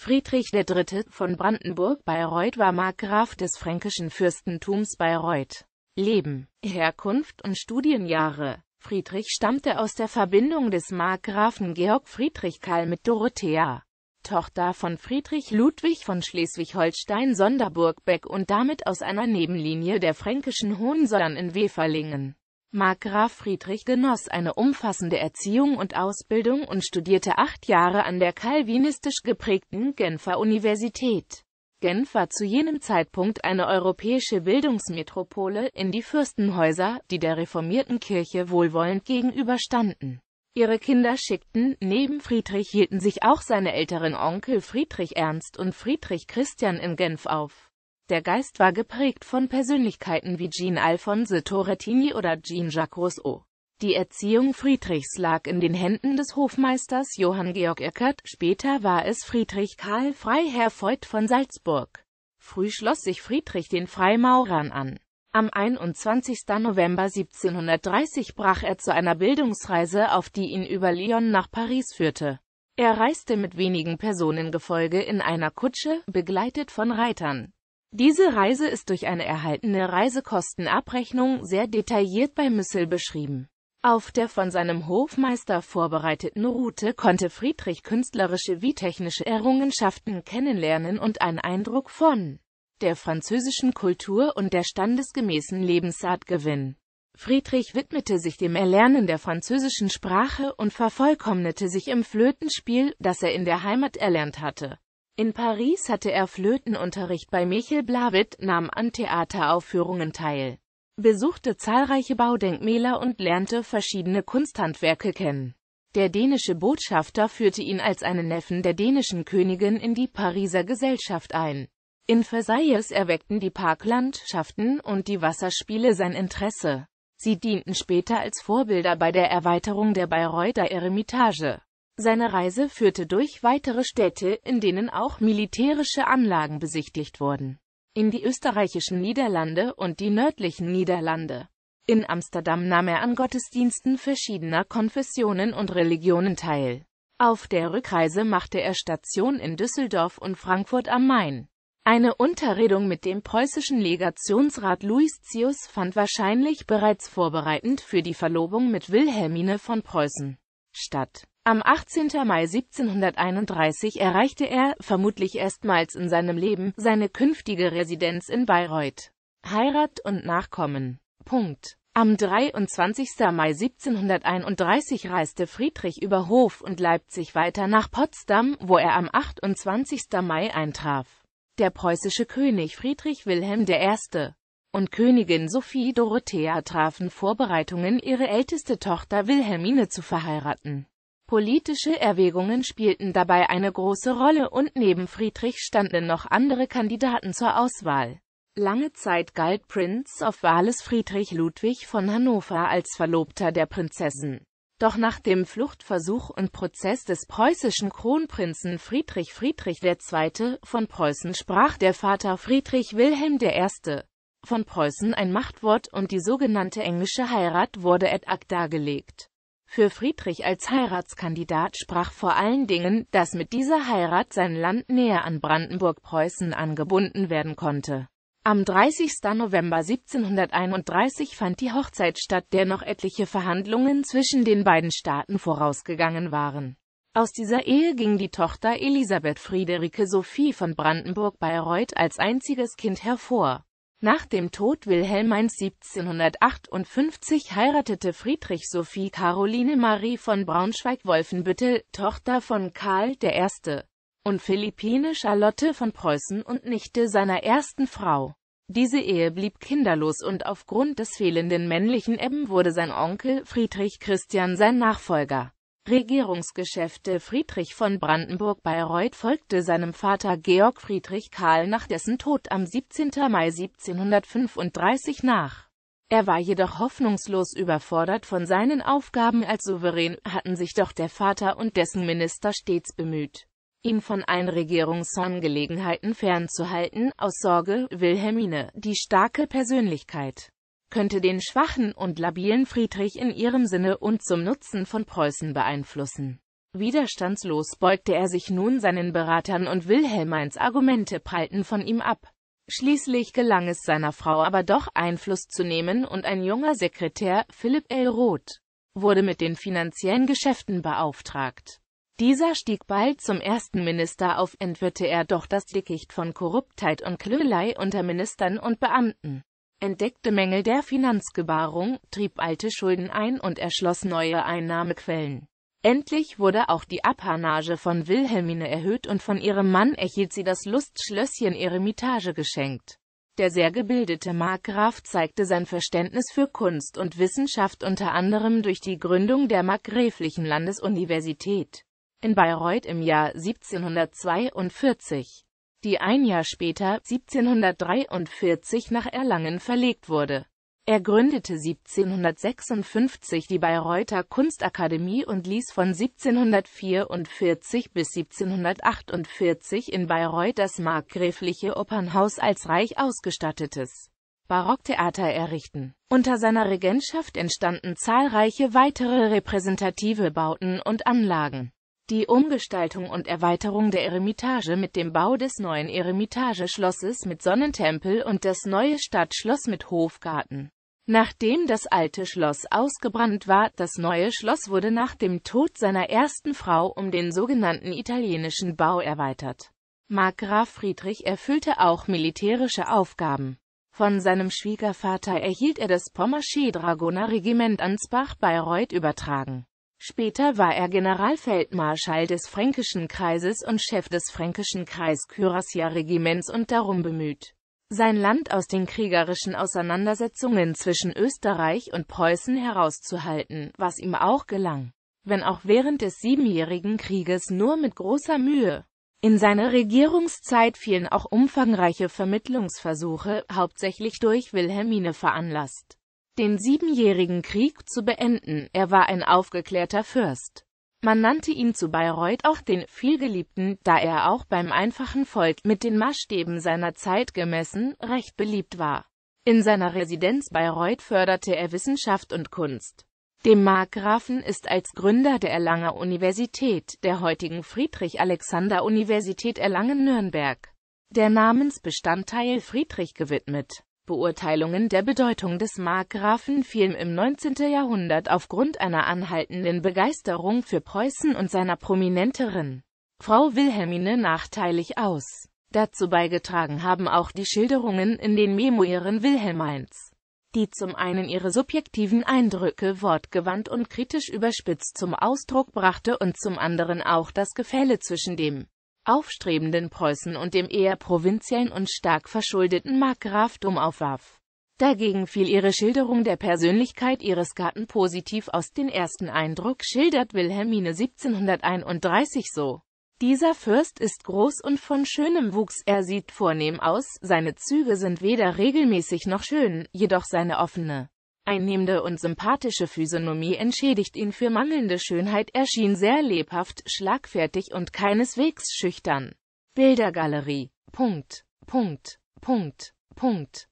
Friedrich III. von Brandenburg Bayreuth war Markgraf des fränkischen Fürstentums Bayreuth. Leben, Herkunft und Studienjahre Friedrich stammte aus der Verbindung des Markgrafen Georg Friedrich Karl mit Dorothea, Tochter von Friedrich Ludwig von Schleswig-Holstein-Sonderburg-Beck und damit aus einer Nebenlinie der fränkischen Hohenzollern in Weferlingen. Markgraf Friedrich genoss eine umfassende Erziehung und Ausbildung und studierte acht Jahre an der kalvinistisch geprägten Genfer Universität. Genf war zu jenem Zeitpunkt eine europäische Bildungsmetropole, in die Fürstenhäuser, die der reformierten Kirche wohlwollend gegenüberstanden. Ihre Kinder schickten, neben Friedrich hielten sich auch seine älteren Onkel Friedrich Ernst und Friedrich Christian in Genf auf. Der Geist war geprägt von Persönlichkeiten wie Jean-Alphonse Torretini oder Jean-Jacques Rousseau. Die Erziehung Friedrichs lag in den Händen des Hofmeisters Johann Georg Eckert, später war es Friedrich Karl Freiherr Voigt von Salzburg. Früh schloss sich Friedrich den Freimaurern an. Am 21. November 1730 brach er zu einer Bildungsreise auf, die ihn über Lyon nach Paris führte. Er reiste mit wenigen Personen Gefolge in einer Kutsche, begleitet von Reitern. Diese Reise ist durch eine erhaltene Reisekostenabrechnung sehr detailliert bei Müssel beschrieben. Auf der von seinem Hofmeister vorbereiteten Route konnte Friedrich künstlerische wie technische Errungenschaften kennenlernen und einen Eindruck von der französischen Kultur und der standesgemäßen Lebensart gewinnen. Friedrich widmete sich dem Erlernen der französischen Sprache und vervollkommnete sich im Flötenspiel, das er in der Heimat erlernt hatte. In Paris hatte er Flötenunterricht bei Michel Blavit, nahm an Theateraufführungen teil, besuchte zahlreiche Baudenkmäler und lernte verschiedene Kunsthandwerke kennen. Der dänische Botschafter führte ihn als einen Neffen der dänischen Königin in die Pariser Gesellschaft ein. In Versailles erweckten die Parklandschaften und die Wasserspiele sein Interesse. Sie dienten später als Vorbilder bei der Erweiterung der Bayreuther Eremitage. Seine Reise führte durch weitere Städte, in denen auch militärische Anlagen besichtigt wurden. In die österreichischen Niederlande und die nördlichen Niederlande. In Amsterdam nahm er an Gottesdiensten verschiedener Konfessionen und Religionen teil. Auf der Rückreise machte er Station in Düsseldorf und Frankfurt am Main. Eine Unterredung mit dem preußischen Legationsrat Zius fand wahrscheinlich bereits vorbereitend für die Verlobung mit Wilhelmine von Preußen statt am 18. Mai 1731 erreichte er, vermutlich erstmals in seinem Leben, seine künftige Residenz in Bayreuth. Heirat und Nachkommen. Punkt. Am 23. Mai 1731 reiste Friedrich über Hof und Leipzig weiter nach Potsdam, wo er am 28. Mai eintraf. Der preußische König Friedrich Wilhelm I und Königin Sophie Dorothea trafen Vorbereitungen, ihre älteste Tochter Wilhelmine zu verheiraten. Politische Erwägungen spielten dabei eine große Rolle und neben Friedrich standen noch andere Kandidaten zur Auswahl. Lange Zeit galt Prinz of Wales Friedrich Ludwig von Hannover als Verlobter der Prinzessin. Doch nach dem Fluchtversuch und Prozess des preußischen Kronprinzen Friedrich Friedrich II. von Preußen sprach der Vater Friedrich Wilhelm I. von Preußen ein Machtwort und die sogenannte englische Heirat wurde ad acta gelegt. Für Friedrich als Heiratskandidat sprach vor allen Dingen, dass mit dieser Heirat sein Land näher an Brandenburg-Preußen angebunden werden konnte. Am 30. November 1731 fand die Hochzeit statt, der noch etliche Verhandlungen zwischen den beiden Staaten vorausgegangen waren. Aus dieser Ehe ging die Tochter Elisabeth Friederike Sophie von Brandenburg-Bayreuth als einziges Kind hervor. Nach dem Tod Wilhelmins 1758 heiratete Friedrich Sophie Caroline Marie von Braunschweig-Wolfenbüttel, Tochter von Karl I. und Philippine Charlotte von Preußen und Nichte seiner ersten Frau. Diese Ehe blieb kinderlos und aufgrund des fehlenden männlichen Erben wurde sein Onkel Friedrich Christian sein Nachfolger Regierungsgeschäfte Friedrich von Brandenburg-Bayreuth folgte seinem Vater Georg Friedrich Karl nach dessen Tod am 17. Mai 1735 nach. Er war jedoch hoffnungslos überfordert von seinen Aufgaben als Souverän, hatten sich doch der Vater und dessen Minister stets bemüht, ihn von Einregierungsangelegenheiten fernzuhalten, aus Sorge, Wilhelmine, die starke Persönlichkeit könnte den schwachen und labilen Friedrich in ihrem Sinne und zum Nutzen von Preußen beeinflussen. Widerstandslos beugte er sich nun seinen Beratern und Wilhelmeins Argumente prallten von ihm ab. Schließlich gelang es seiner Frau aber doch Einfluss zu nehmen und ein junger Sekretär, Philipp L. Roth, wurde mit den finanziellen Geschäften beauftragt. Dieser stieg bald zum ersten Minister auf, entwirrte er doch das Dickicht von Korruptheit und Klügelei unter Ministern und Beamten entdeckte Mängel der Finanzgebarung, trieb alte Schulden ein und erschloss neue Einnahmequellen. Endlich wurde auch die Apanage von Wilhelmine erhöht und von ihrem Mann erhielt sie das Lustschlösschen Eremitage geschenkt. Der sehr gebildete Markgraf zeigte sein Verständnis für Kunst und Wissenschaft unter anderem durch die Gründung der Markgräflichen Landesuniversität in Bayreuth im Jahr 1742 die ein Jahr später 1743 nach Erlangen verlegt wurde. Er gründete 1756 die Bayreuther Kunstakademie und ließ von 1744 bis 1748 in Bayreuth das markgräfliche Opernhaus als reich ausgestattetes Barocktheater errichten. Unter seiner Regentschaft entstanden zahlreiche weitere repräsentative Bauten und Anlagen. Die Umgestaltung und Erweiterung der Eremitage mit dem Bau des neuen Eremitageschlosses mit Sonnentempel und das neue Stadtschloss mit Hofgarten. Nachdem das alte Schloss ausgebrannt war, das neue Schloss wurde nach dem Tod seiner ersten Frau um den sogenannten italienischen Bau erweitert. Markgraf Friedrich erfüllte auch militärische Aufgaben. Von seinem Schwiegervater erhielt er das Pommersche Dragoner Regiment Ansbach-Bayreuth übertragen. Später war er Generalfeldmarschall des Fränkischen Kreises und Chef des Fränkischen Kreis Kürassier-Regiments und darum bemüht, sein Land aus den kriegerischen Auseinandersetzungen zwischen Österreich und Preußen herauszuhalten, was ihm auch gelang, wenn auch während des Siebenjährigen Krieges nur mit großer Mühe. In seine Regierungszeit fielen auch umfangreiche Vermittlungsversuche, hauptsächlich durch Wilhelmine veranlasst den Siebenjährigen Krieg zu beenden. Er war ein aufgeklärter Fürst. Man nannte ihn zu Bayreuth auch den Vielgeliebten, da er auch beim einfachen Volk mit den Maßstäben seiner Zeit gemessen recht beliebt war. In seiner Residenz Bayreuth förderte er Wissenschaft und Kunst. Dem Markgrafen ist als Gründer der Erlanger Universität, der heutigen Friedrich-Alexander-Universität Erlangen-Nürnberg, der Namensbestandteil Friedrich gewidmet Beurteilungen der Bedeutung des Markgrafen fielen im 19. Jahrhundert aufgrund einer anhaltenden Begeisterung für Preußen und seiner prominenteren Frau Wilhelmine nachteilig aus. Dazu beigetragen haben auch die Schilderungen in den Memoiren Wilhelmines, die zum einen ihre subjektiven Eindrücke wortgewandt und kritisch überspitzt zum Ausdruck brachte und zum anderen auch das Gefälle zwischen dem aufstrebenden Preußen und dem eher provinziellen und stark verschuldeten Markgraftum aufwarf. Dagegen fiel ihre Schilderung der Persönlichkeit ihres Gatten positiv aus. Den ersten Eindruck schildert Wilhelmine 1731 so. Dieser Fürst ist groß und von schönem Wuchs, er sieht vornehm aus, seine Züge sind weder regelmäßig noch schön, jedoch seine offene, einnehmende und sympathische Physiognomie entschädigt ihn für mangelnde Schönheit, er schien sehr lebhaft, schlagfertig und keineswegs schüchtern. Bildergalerie. Punkt. Punkt. Punkt. Punkt.